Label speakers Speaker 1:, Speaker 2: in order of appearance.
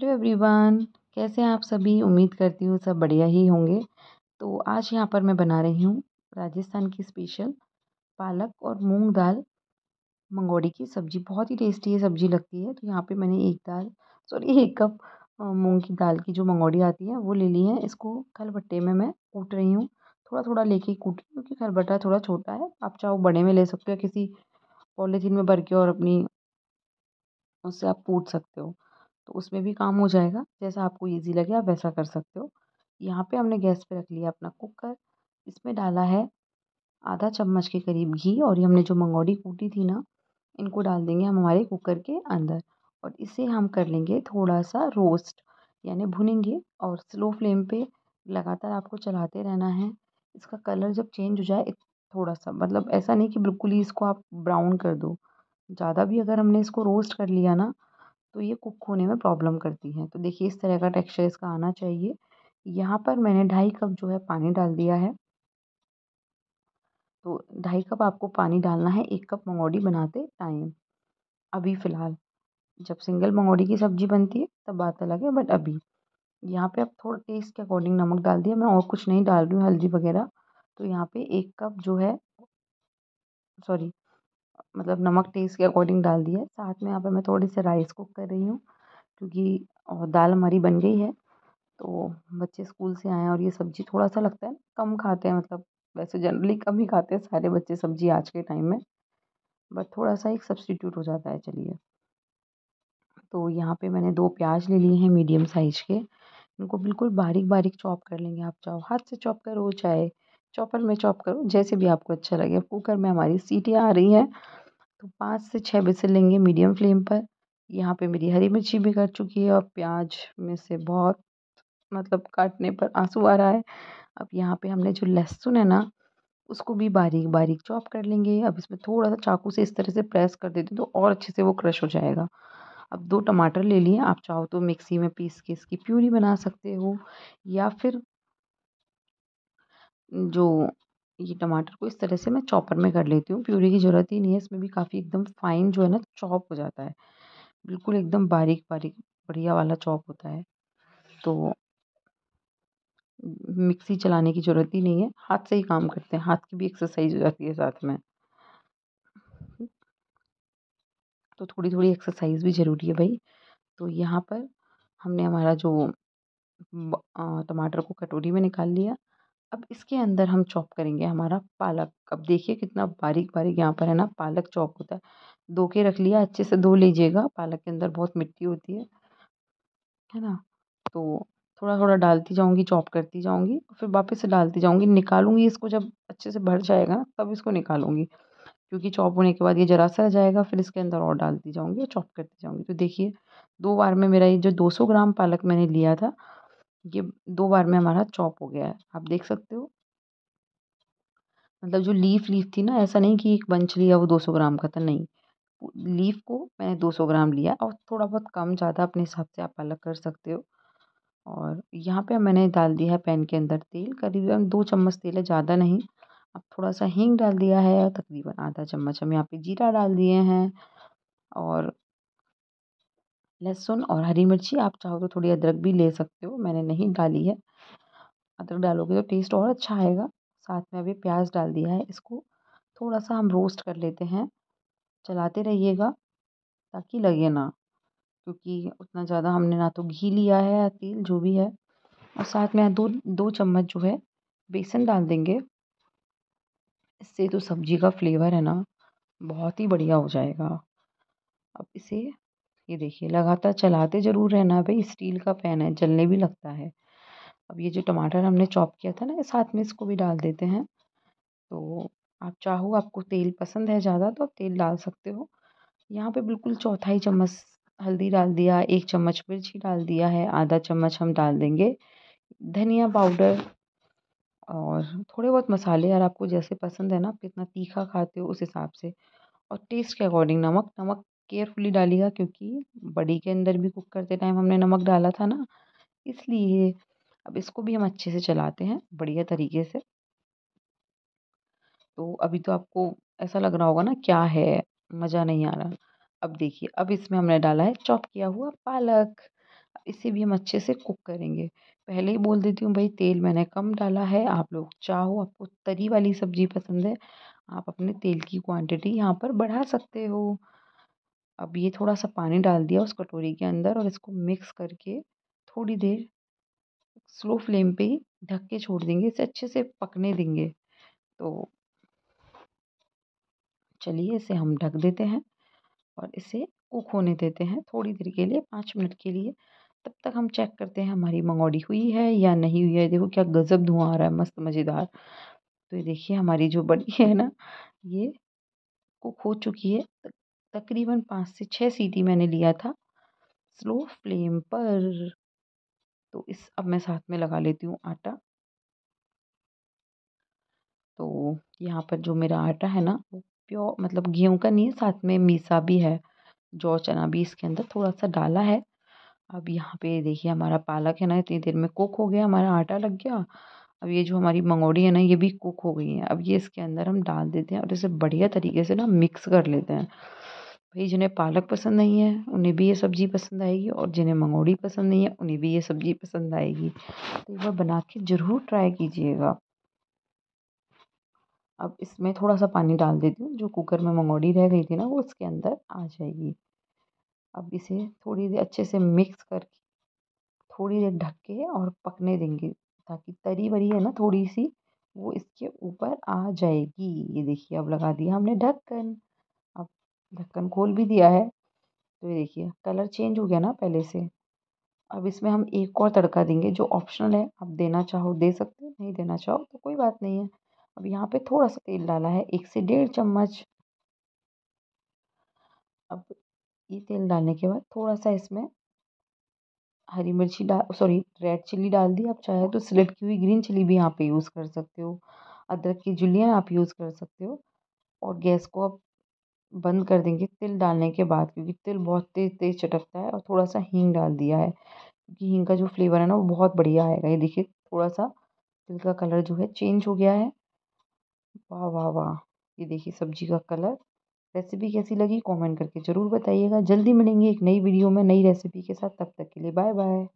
Speaker 1: hello everyone कैसे हैं आप सभी उम्मीद करती हूँ सब बढ़िया ही होंगे तो आज यहाँ पर मैं बना रही हूँ राजस्थान की स्पेशल पालक और मूंग दाल मंगोड़ी की सब्ज़ी बहुत ही टेस्टी है सब्ज़ी लगती है तो यहाँ पे मैंने एक दाल सॉरी एक कप मूंग की दाल की जो मंगोड़ी आती है वो ले ली है इसको खलबट्टे में मैं कूट रही हूँ थोड़ा थोड़ा लेके कूट रही हूँ क्योंकि खलबट्टा थोड़ा छोटा है आप चाहो बड़े में ले सकते हो किसी पॉलीथीन में भर के और अपनी उससे आप कूट सकते हो तो उसमें भी काम हो जाएगा जैसा आपको ईज़ी लगे आप वैसा कर सकते हो यहाँ पे हमने गैस पे रख लिया अपना कुकर इसमें डाला है आधा चम्मच के करीब घी और ये हमने जो मंगोड़ी कूटी थी ना इनको डाल देंगे हम हमारे कुकर के अंदर और इसे हम कर लेंगे थोड़ा सा रोस्ट यानी भुनेंगे और स्लो फ्लेम पे लगातार आपको चलाते रहना है इसका कलर जब चेंज हो जाए थोड़ा सा मतलब ऐसा नहीं कि बिल्कुल ही इसको आप ब्राउन कर दो ज़्यादा भी अगर हमने इसको रोस्ट कर लिया ना तो ये कुक होने में प्रॉब्लम करती हैं तो देखिए इस तरह का टेक्सचर इसका आना चाहिए यहाँ पर मैंने ढाई कप जो है पानी डाल दिया है तो ढाई कप आपको पानी डालना है एक कप मंगोड़ी बनाते टाइम अभी फ़िलहाल जब सिंगल मंगोड़ी की सब्ज़ी बनती है तब बात अलग है बट अभी यहाँ पे आप थोड़ा टेस्ट के अकॉर्डिंग नमक डाल दिया मैं और कुछ नहीं डाल रही हूँ हल्दी वगैरह तो यहाँ पे एक कप जो है सॉरी मतलब नमक टेस्ट के अकॉर्डिंग डाल दिया है साथ में यहाँ पर मैं थोड़ी सी राइस कुक कर रही हूँ क्योंकि दाल हमारी बन गई है तो बच्चे स्कूल से आए हैं और ये सब्ज़ी थोड़ा सा लगता है कम खाते हैं मतलब वैसे जनरली कम ही खाते हैं सारे बच्चे सब्ज़ी आज के टाइम में बट थोड़ा सा एक सब्सटीट्यूट हो जाता है चलिए तो यहाँ पे मैंने दो प्याज ले लिए हैं मीडियम साइज़ के इनको बिल्कुल बारीक बारीक चॉप कर लेंगे आप चाहो हाथ से चॉप करो चाहे चॉपर में चॉप करो जैसे भी आपको अच्छा लगे कुकर में हमारी सीटियाँ आ रही हैं तो पाँच से छः बिसल लेंगे मीडियम फ्लेम पर यहाँ पे मेरी हरी मिर्ची भी कट चुकी है और प्याज में से बहुत मतलब काटने पर आंसू आ रहा है अब यहाँ पे हमने जो लहसुन है ना उसको भी बारीक बारीक चॉप कर लेंगे अब इसमें थोड़ा सा चाकू से इस तरह से प्रेस कर देते तो और अच्छे से वो क्रश हो जाएगा अब दो टमाटर ले लिए आप चाहो तो मिक्सी में पीस के इसकी प्यूरी बना सकते हो या फिर जो ये टमाटर को इस तरह से मैं चॉपर में कर लेती हूँ प्यूरी की ज़रूरत ही नहीं है इसमें भी काफ़ी एकदम फाइन जो है ना चॉप हो जाता है बिल्कुल एकदम बारीक बारीक बढ़िया वाला चॉप होता है तो मिक्सी चलाने की ज़रूरत ही नहीं है हाथ से ही काम करते हैं हाथ की भी एक्सरसाइज हो जाती है साथ में तो थोड़ी थोड़ी एक्सरसाइज भी ज़रूरी है भाई तो यहाँ पर हमने हमारा जो टमाटर को कटोरी में निकाल लिया अब इसके अंदर हम चॉप करेंगे हमारा पालक अब देखिए कितना बारीक बारीक यहाँ पर है ना पालक चॉप होता है धो के रख लिया अच्छे से धो लीजिएगा पालक के अंदर बहुत मिट्टी होती है है ना तो थोड़ा थोड़ा डालती जाऊँगी चॉप करती जाऊँगी फिर वापस से डालती जाऊँगी निकालूंगी इसको जब अच्छे से भर जाएगा ना तब इसको निकालूंगी क्योंकि चॉप होने के बाद ये जरा सा रह जाएगा फिर इसके अंदर और डालती जाऊँगी और चॉप करती जाऊँगी तो देखिए दो बार में मेरा ये जो 200 ग्राम पालक मैंने लिया था ये दो बार में हमारा चॉप हो गया है आप देख सकते हो मतलब जो लीफ लीफ थी ना ऐसा नहीं कि एक बंच लिया वो दो सौ ग्राम का था नहीं लीफ को मैंने दो सौ ग्राम लिया और थोड़ा बहुत कम ज़्यादा अपने हिसाब से आप अलग कर सकते हो और यहाँ पे मैंने डाल दिया है पैन के अंदर तेल करीबन दो चम्मच तेल है ज़्यादा नहीं अब थोड़ा सा हींग डाल दिया है तकरीबन आधा चम्मच हम यहाँ पे जीरा डाल दिए हैं और लहसुन और हरी मिर्ची आप चाहो तो थोड़ी अदरक भी ले सकते हो मैंने नहीं डाली है अदरक डालोगे तो टेस्ट और अच्छा आएगा साथ में अभी प्याज डाल दिया है इसको थोड़ा सा हम रोस्ट कर लेते हैं चलाते रहिएगा ताकि लगे ना क्योंकि उतना ज़्यादा हमने ना तो घी लिया है या तेल जो भी है और साथ में दो दो चम्मच जो है बेसन डाल देंगे इससे तो सब्ज़ी का फ्लेवर है ना बहुत ही बढ़िया हो जाएगा अब इसे ये देखिए लगातार चलाते ज़रूर रहना भाई स्टील का पैन है जलने भी लगता है अब ये जो टमाटर हमने चॉप किया था ना साथ में इसको भी डाल देते हैं तो आप चाहो आपको तेल पसंद है ज़्यादा तो आप तेल डाल सकते हो यहाँ पे बिल्कुल चौथाई चम्मच हल्दी डाल दिया एक चम्मच मिर्ची डाल दिया है आधा चम्मच हम डाल देंगे धनिया पाउडर और थोड़े बहुत मसाले यार आपको जैसे पसंद है ना आप कितना तीखा खाते हो उस हिसाब से और टेस्ट के अकॉर्डिंग नमक नमक केयरफुली डालिएगा क्योंकि बड़ी के अंदर भी कुक करते टाइम हमने नमक डाला था ना इसलिए अब इसको भी हम अच्छे से चलाते हैं बढ़िया तरीके से तो अभी तो आपको ऐसा लग रहा होगा ना क्या है मज़ा नहीं आ रहा अब देखिए अब इसमें हमने डाला है चॉप किया हुआ पालक इसे भी हम अच्छे से कुक करेंगे पहले ही बोल देती हूँ भाई तेल मैंने कम डाला है आप लोग चाहो आपको तरी वाली सब्ज़ी पसंद है आप अपने तेल की क्वांटिटी यहाँ पर बढ़ा सकते हो अब ये थोड़ा सा पानी डाल दिया उस कटोरी के अंदर और इसको मिक्स करके थोड़ी देर स्लो फ्लेम पे ही ढक के छोड़ देंगे इसे अच्छे से पकने देंगे तो चलिए इसे हम ढक देते हैं और इसे कुक होने देते हैं थोड़ी देर के लिए पाँच मिनट के लिए तब तक हम चेक करते हैं हमारी मंगोड़ी हुई है या नहीं हुई है देखो क्या गज़ब धुआं आ रहा है मस्त मज़ेदार तो ये देखिए हमारी जो बड़ी है ना ये कुक हो चुकी है तकरीबन पाँच से छः सीटी मैंने लिया था स्लो फ्लेम पर तो इस अब मैं साथ में लगा लेती हूँ आटा तो यहाँ पर जो मेरा आटा है ना वो प्योर मतलब गेहूँ का नहीं है साथ में मीसा भी है जौ चना भी इसके अंदर थोड़ा सा डाला है अब यहाँ पे देखिए हमारा पालक है ना इतनी देर में कुक हो गया हमारा आटा लग गया अब ये जो हमारी मंगोड़ी है ना ये भी कुक हो गई है अब ये इसके अंदर हम डाल देते हैं और इसे बढ़िया तरीके से ना मिक्स कर लेते हैं भाई जिन्हें पालक पसंद नहीं है उन्हें भी ये सब्ज़ी पसंद आएगी और जिन्हें मंगोड़ी पसंद नहीं है उन्हें भी ये सब्ज़ी पसंद आएगी तो एक बार बना के ज़रूर ट्राई कीजिएगा अब इसमें थोड़ा सा पानी डाल देती हूँ जो कुकर में मंगोड़ी रह गई थी ना वो उसके अंदर आ जाएगी अब इसे थोड़ी देर अच्छे से मिक्स करके थोड़ी देर ढक के और पकने देंगे ताकि तरी वरी है ना थोड़ी सी वो इसके ऊपर आ जाएगी ये देखिए अब लगा दिया हमने ढक्कन ढक्कन खोल भी दिया है तो ये देखिए कलर चेंज हो गया ना पहले से अब इसमें हम एक और तड़का देंगे जो ऑप्शनल है आप देना चाहो दे सकते हो नहीं देना चाहो तो कोई बात नहीं है अब यहाँ पे थोड़ा सा तेल डाला है एक से डेढ़ चम्मच अब ये तेल डालने के बाद थोड़ा सा इसमें हरी मिर्ची डाल सॉरी रेड चिल्ली डाल दी आप चाहे तो सिलेक्ट की हुई ग्रीन चिल्ली भी यहाँ पे यूज़ कर सकते हो अदरक की जुलियाँ आप यूज़ कर सकते हो और गैस को आप बंद कर देंगे तिल डालने के बाद क्योंकि तिल बहुत तेज़ तेज़ चटकता है और थोड़ा सा हींग डाल दिया है क्योंकि हींग का जो फ्लेवर है ना वो बहुत बढ़िया आएगा ये देखिए थोड़ा सा तिल का कलर जो है चेंज हो गया है वाह वाह वाह ये देखिए सब्जी का कलर रेसिपी कैसी लगी कमेंट करके ज़रूर बताइएगा जल्दी मिलेंगे एक नई वीडियो में नई रेसिपी के साथ तब तक के लिए बाय बाय